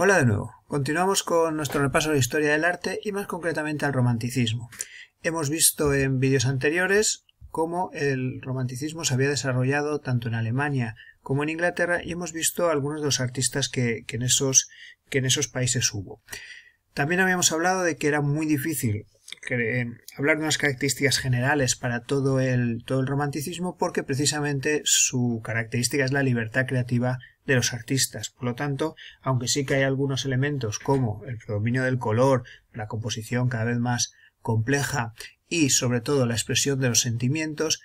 Hola de nuevo. Continuamos con nuestro repaso a la historia del arte y más concretamente al romanticismo. Hemos visto en vídeos anteriores cómo el romanticismo se había desarrollado tanto en Alemania como en Inglaterra y hemos visto algunos de los artistas que, en, esos, que en esos países hubo. También habíamos hablado de que era muy difícil hablar de unas características generales para todo el, todo el romanticismo porque precisamente su característica es la libertad creativa de los artistas. Por lo tanto, aunque sí que hay algunos elementos como el predominio del color, la composición cada vez más compleja y sobre todo la expresión de los sentimientos,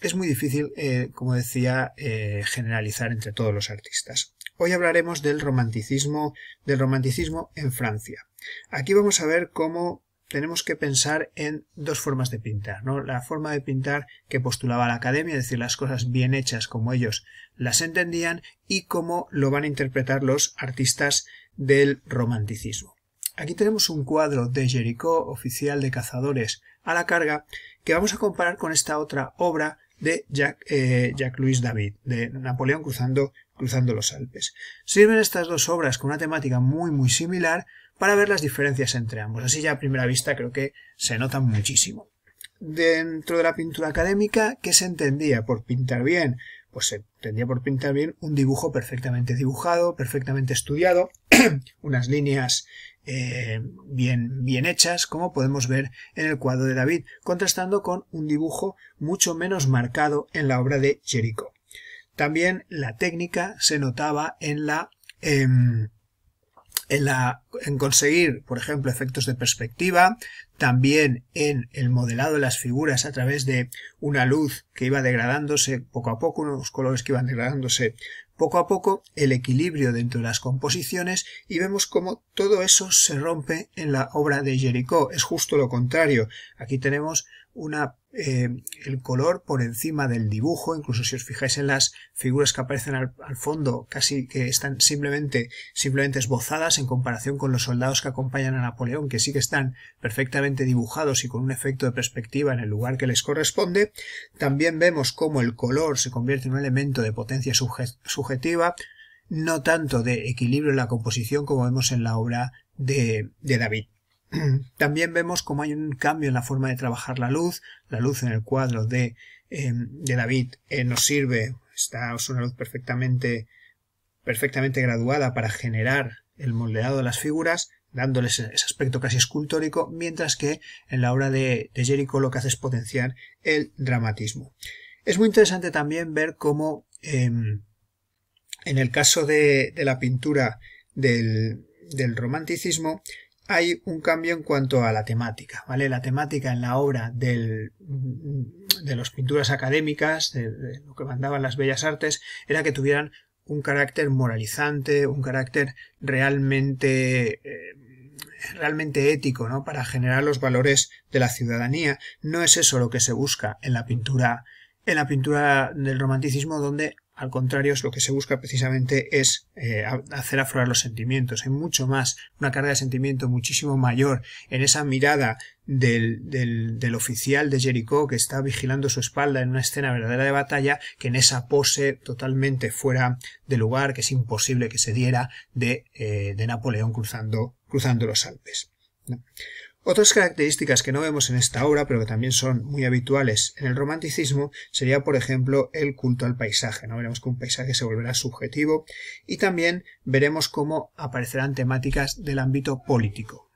es muy difícil, eh, como decía, eh, generalizar entre todos los artistas. Hoy hablaremos del romanticismo, del romanticismo en Francia. Aquí vamos a ver cómo tenemos que pensar en dos formas de pintar, ¿no? La forma de pintar que postulaba la academia, es decir, las cosas bien hechas como ellos las entendían y cómo lo van a interpretar los artistas del romanticismo. Aquí tenemos un cuadro de Jericó, oficial de cazadores a la carga, que vamos a comparar con esta otra obra de jacques eh, Louis David, de Napoleón cruzando, cruzando los Alpes. Sirven estas dos obras con una temática muy muy similar, para ver las diferencias entre ambos. Así ya a primera vista creo que se notan muchísimo. Dentro de la pintura académica, ¿qué se entendía por pintar bien? Pues se entendía por pintar bien un dibujo perfectamente dibujado, perfectamente estudiado, unas líneas eh, bien, bien hechas, como podemos ver en el cuadro de David, contrastando con un dibujo mucho menos marcado en la obra de Jericho. También la técnica se notaba en la... Em, en, conseguir, por ejemplo, efectos de perspectiva, también en el modelado de las figuras a través de una luz que iba degradándose poco a poco, unos colores que iban degradándose poco a poco, el equilibrio dentro de las composiciones y vemos cómo todo eso se rompe en la obra de Jericó. Es justo lo contrario. Aquí tenemos eh, el color por encima del dibujo, incluso si os fijáis en las figuras que aparecen al, fondo, casi que están simplemente, simplemente esbozadas en comparación con los soldados que acompañan a Napoleón, que sí que están perfectamente dibujados y con un efecto de perspectiva en el lugar que les corresponde. También vemos cómo el color se convierte en un elemento de potencia subjetiva, no tanto de equilibrio en la composición como vemos en la obra de David. También vemos cómo hay un cambio en la forma de trabajar la luz. La luz en el cuadro de, eh, de David eh, nos sirve, está, es una luz perfectamente, perfectamente graduada para generar el moldeado de las figuras, dándoles ese aspecto casi escultórico, mientras que en la obra de, de Jericho lo que hace es potenciar el dramatismo. Es muy interesante también ver cómo em, en el caso de, de la pintura del, del romanticismo, hay un cambio en cuanto a la temática, ¿vale? La temática en la obra de las pinturas académicas, de, lo que mandaban las bellas artes, era que tuvieran un carácter moralizante, un carácter realmente, eh, realmente ético, ¿no? Para generar los valores de la ciudadanía. No es eso lo que se busca en la pintura, en la pintura del romanticismo, donde al contrario, es lo que se busca precisamente es eh, hacer aflorar los sentimientos. Hay mucho más, una carga de sentimiento muchísimo mayor en esa mirada del, del, oficial de Jericó que está vigilando su espalda en una escena verdadera de batalla que en esa pose totalmente fuera de lugar que es imposible que se diera de, eh, de Napoleón cruzando, cruzando los Alpes. Otras características que no vemos en esta obra, pero que también son muy habituales en el romanticismo, sería, por ejemplo, el culto al paisaje. ¿no? Veremos que un paisaje se volverá subjetivo y también veremos cómo aparecerán temáticas del ámbito político.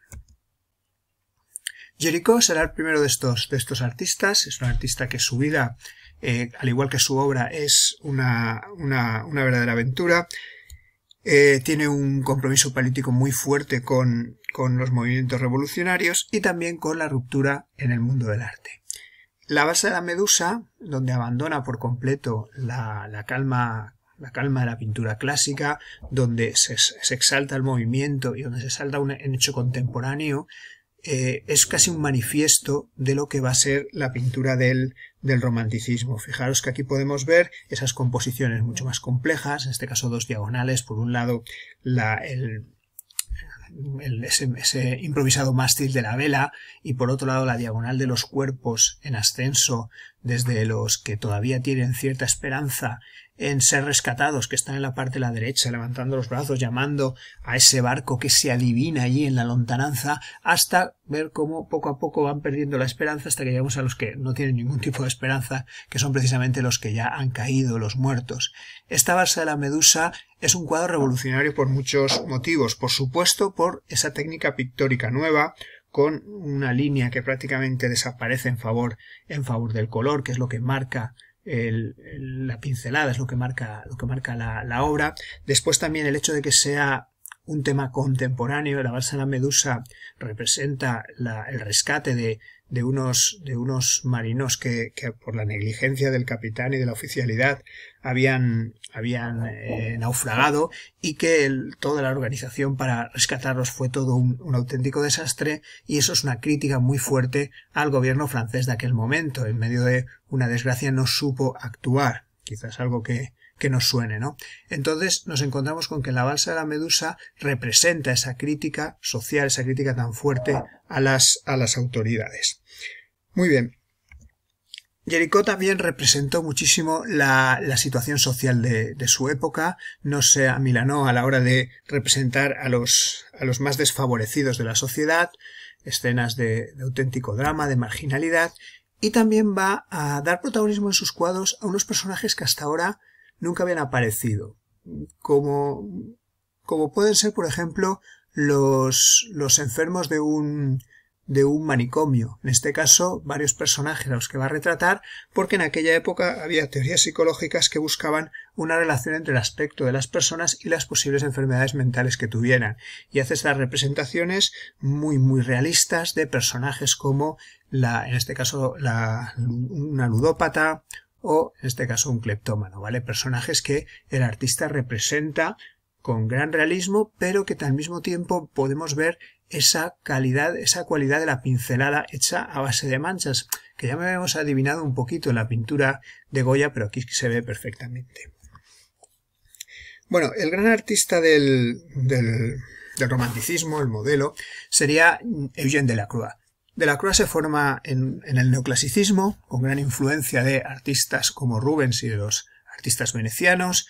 Jericho será el primero de estos, de estos artistas. Es un artista que su vida, eh, al igual que su obra, es una verdadera aventura. Eh, tiene un compromiso político muy fuerte con, con los movimientos revolucionarios y también con la ruptura en el mundo del arte. La base de la medusa, donde abandona por completo la, calma la calma de la pintura clásica, donde se, se, exalta el movimiento y donde se salta un hecho contemporáneo, eh, es casi un manifiesto de lo que va a ser la pintura del, del romanticismo. Fijaros que aquí podemos ver esas composiciones mucho más complejas, en este caso dos diagonales, por un lado la, el, ese, improvisado mástil de la vela y por otro lado la diagonal de los cuerpos en ascenso desde los que todavía tienen cierta esperanza en ser rescatados, que están en la parte de la derecha, levantando los brazos, llamando a ese barco que se adivina allí en la lontananza, hasta ver cómo poco a poco van perdiendo la esperanza hasta que llegamos a los que no tienen ningún tipo de esperanza, que son precisamente los que ya han caído, los muertos. Esta Barça de la Medusa es un cuadro revolucionario por muchos motivos. Por supuesto, por esa técnica pictórica nueva, con una línea que prácticamente desaparece en favor, en favor del color, que es lo que marca el, la pincelada es lo que marca, lo que marca la, la, obra. Después también el hecho de que sea un tema contemporáneo. La balsa de la medusa representa el rescate de, unos, de unos marinos que, por la negligencia del capitán y de la oficialidad habían, habían eh, naufragado y que toda la organización para rescatarlos fue todo un, auténtico desastre y eso es una crítica muy fuerte al gobierno francés de aquel momento. En medio de una desgracia no supo actuar. Quizás algo que, que nos suene, ¿no? Entonces nos encontramos con que la balsa de la medusa representa esa crítica social, esa crítica tan fuerte a las, a las autoridades. Muy bien. Jericó también representó muchísimo la, la situación social de, de, su época, no se amilanó a la hora de representar a los, a los más desfavorecidos de la sociedad, escenas de auténtico drama, de marginalidad, y también va a dar protagonismo en sus cuadros a unos personajes que hasta ahora nunca habían aparecido, como, como pueden ser, por ejemplo, los, los enfermos de un, de un manicomio, en este caso varios personajes a los que va a retratar, porque en aquella época había teorías psicológicas que buscaban una relación entre el aspecto de las personas y las posibles enfermedades mentales que tuvieran, y hace estas representaciones muy muy realistas de personajes como la, en este caso, la, una ludópata, o, en este caso, un cleptómano, ¿vale? Personajes que el artista representa con gran realismo, pero que al mismo tiempo podemos ver esa calidad, esa cualidad de la pincelada hecha a base de manchas, que ya me habíamos adivinado un poquito en la pintura de Goya, pero aquí se ve perfectamente. Bueno, el gran artista del, del, del romanticismo, el modelo, sería la Delacroix. Delacroix se forma en, en, el neoclasicismo, con gran influencia de artistas como Rubens y de los artistas venecianos,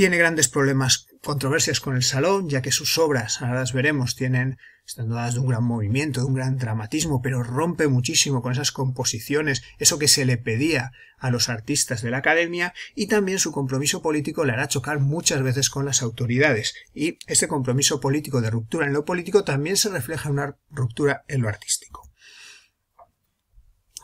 tiene grandes problemas, controversias con el salón, ya que sus obras, ahora las veremos, tienen, están dadas de un gran movimiento, de un gran dramatismo, pero rompe muchísimo con esas composiciones, eso que se le pedía a los artistas de la academia, y también su compromiso político le hará chocar muchas veces con las autoridades. Y este compromiso político de ruptura en lo político también se refleja en una ruptura en lo artístico.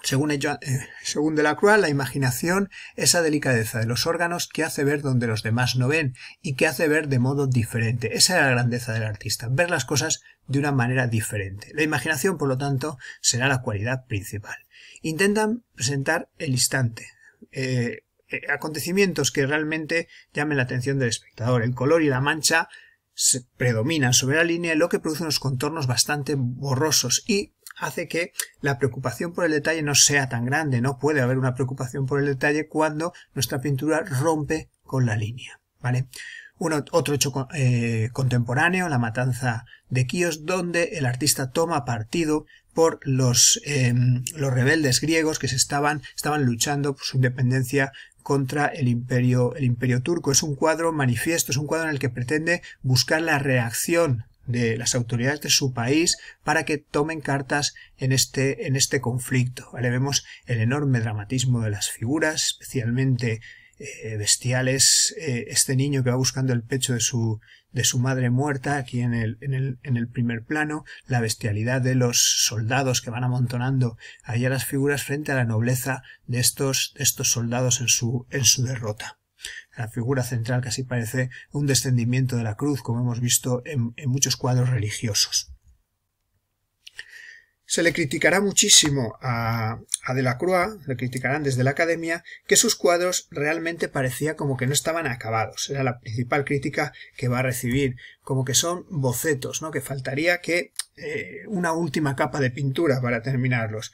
Eh, según, De La Delacroix, la imaginación, esa delicadeza de los órganos que hace ver donde los demás no ven y que hace ver de modo diferente. Esa es la grandeza del artista, ver las cosas de una manera diferente. La imaginación, por lo tanto, será la cualidad principal. Intentan presentar el instante. Eh, eh, acontecimientos que realmente llamen la atención del espectador. El color y la mancha se predominan sobre la línea, lo que produce unos contornos bastante borrosos y hace que la preocupación por el detalle no sea tan grande. No puede haber una preocupación por el detalle cuando nuestra pintura rompe con la línea. ¿Vale? otro hecho eh, contemporáneo, La Matanza de Kios, donde el artista toma partido por em, los, rebeldes griegos que se estaban, estaban luchando por su independencia contra el imperio, el imperio turco. Es un cuadro manifiesto, es un cuadro en el que pretende buscar la reacción de las autoridades de su país para que tomen cartas en este, en este conflicto. ¿vale? Vemos el enorme dramatismo de las figuras, especialmente eh, bestiales. Eh, este niño que va buscando el pecho de su, de su madre muerta, aquí en el, en, el, en el primer plano, la bestialidad de los soldados que van amontonando allá a las figuras frente a la nobleza de estos, de estos soldados en su, en su derrota. La figura central casi parece un descendimiento de la cruz, como hemos visto en, muchos cuadros religiosos. Se le criticará muchísimo a, a Delacroix, le criticarán desde la academia, que sus cuadros realmente parecía como que no estaban acabados. Era la principal crítica que va a recibir, como que son bocetos, ¿no? que faltaría que eh, una última capa de pintura para terminarlos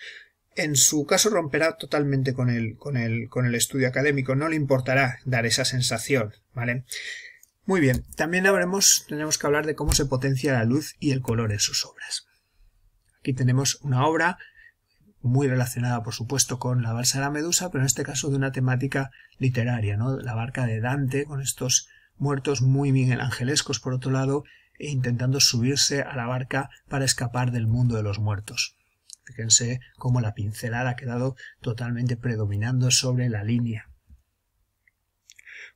en su caso romperá totalmente con el, con el, estudio académico, no le importará dar esa sensación, ¿vale? Muy bien, también habremos, tenemos que hablar de cómo se potencia la luz y el color en sus obras. Aquí tenemos una obra muy relacionada, por supuesto, con la balsa de la medusa, pero en este caso de una temática literaria, ¿no? La barca de Dante, con estos muertos muy angelescos, por otro lado, e intentando subirse a la barca para escapar del mundo de los muertos. Fíjense cómo la pincelada ha quedado totalmente predominando sobre la línea.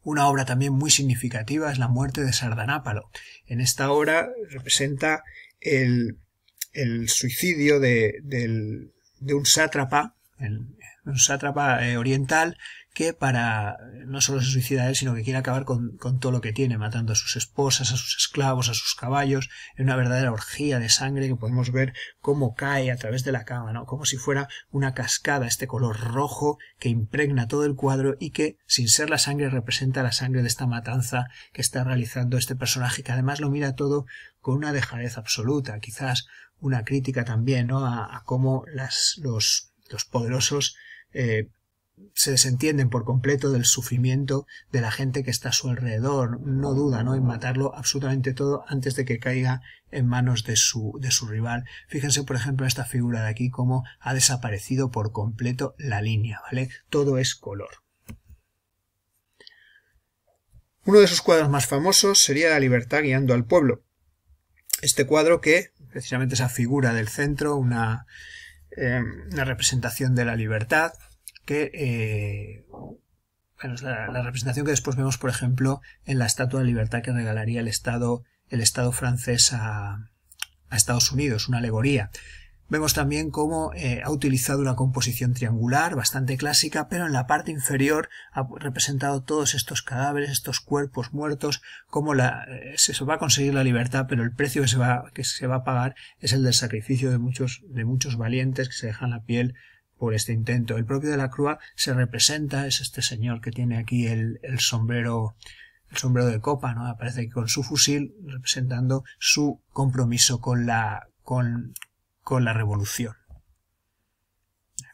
Una obra también muy significativa es La muerte de Sardanápalo. En esta obra representa el, suicidio de un sátrapa un sátrapa eh, oriental que para no solo se suicida él, sino que quiere acabar con, todo lo que tiene, matando a sus esposas, a sus esclavos, a sus caballos, en una verdadera orgía de sangre que podemos ver cómo cae a través de la cama, ¿no? como si fuera una cascada, este color rojo que impregna todo el cuadro y que, sin ser la sangre, representa la sangre de esta matanza que está realizando este personaje, que además lo mira todo con una dejadez absoluta, quizás una crítica también ¿no? a, a cómo las, los los poderosos eh, se desentienden por completo del sufrimiento de la gente que está a su alrededor, no duda ¿no? en matarlo absolutamente todo antes de que caiga en manos de su, de su rival. Fíjense, por ejemplo, en esta figura de aquí, cómo ha desaparecido por completo la línea, ¿vale? Todo es color. Uno de sus cuadros más famosos sería La libertad guiando al pueblo. Este cuadro que, precisamente esa figura del centro, una Em, la representación de la libertad, que eh, la, representación que después vemos, por ejemplo, en la Estatua de Libertad que regalaría el Estado, el Estado francés a, a Estados Unidos, una alegoría. Vemos también cómo eh, ha utilizado una composición triangular bastante clásica, pero en la parte inferior ha representado todos estos cadáveres, estos cuerpos muertos, cómo eh, se va a conseguir la libertad, pero el precio que se va, se va a pagar es el del sacrificio de muchos, de muchos valientes que se dejan la piel por este intento. El propio de la Crua se representa, es este señor que tiene aquí el, el sombrero el sombrero de copa, ¿no? Aparece con su fusil representando su compromiso con la, con, con la revolución.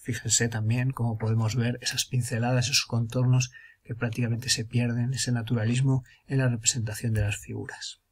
Fíjense también cómo podemos ver esas pinceladas, esos contornos que prácticamente se pierden, ese naturalismo en la representación de las figuras.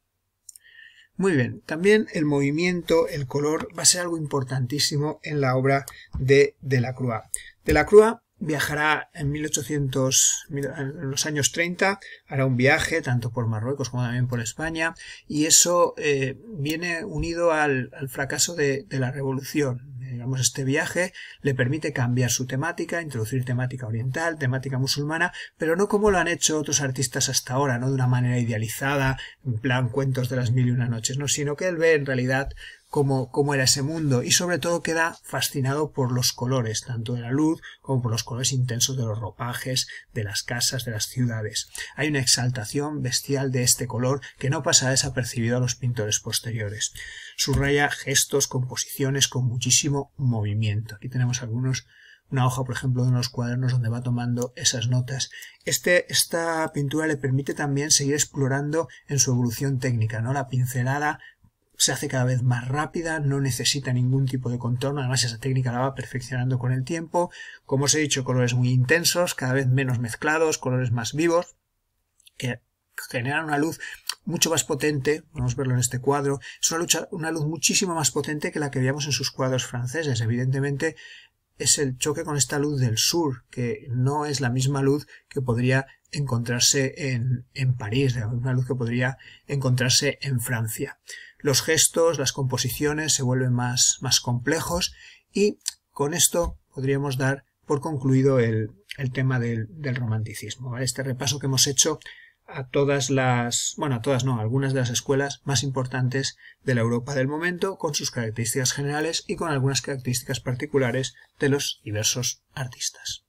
Muy bien, también el movimiento, el color, va a ser algo importantísimo en la obra de Delacroix. Delacroix viajará en 1800, en los años 30, hará un viaje tanto por Marruecos como también por España y eso eh, viene unido al, fracaso de, la revolución. Digamos, este viaje le permite cambiar su temática, introducir temática oriental, temática musulmana, pero no como lo han hecho otros artistas hasta ahora, no de una manera idealizada, en plan cuentos de las mil y una noches, no, sino que él ve en realidad como era ese mundo y sobre todo queda fascinado por los colores, tanto de la luz como por los colores intensos de los ropajes, de las casas, de las ciudades. Hay una exaltación bestial de este color que no pasa desapercibido a los pintores posteriores. Subraya gestos, composiciones con muchísimo movimiento. Aquí tenemos algunos una hoja, por ejemplo, de unos cuadernos donde va tomando esas notas. Este, esta pintura le permite también seguir explorando en su evolución técnica, ¿no? La pincelada se hace cada vez más rápida, no necesita ningún tipo de contorno, además esa técnica la va perfeccionando con el tiempo. Como os he dicho, colores muy intensos, cada vez menos mezclados, colores más vivos, que generan una luz mucho más potente, podemos verlo en este cuadro, es una, una luz muchísimo más potente que la que veíamos en sus cuadros franceses. Evidentemente es el choque con esta luz del sur, que no es la misma luz que podría encontrarse en, en París, la misma luz que podría encontrarse en Francia los gestos, las composiciones se vuelven más, más complejos y con esto podríamos dar por concluido el, tema del, romanticismo. Este repaso que hemos hecho a todas las, bueno, a todas no, a algunas de las escuelas más importantes de la Europa del momento, con sus características generales y con algunas características particulares de los diversos artistas.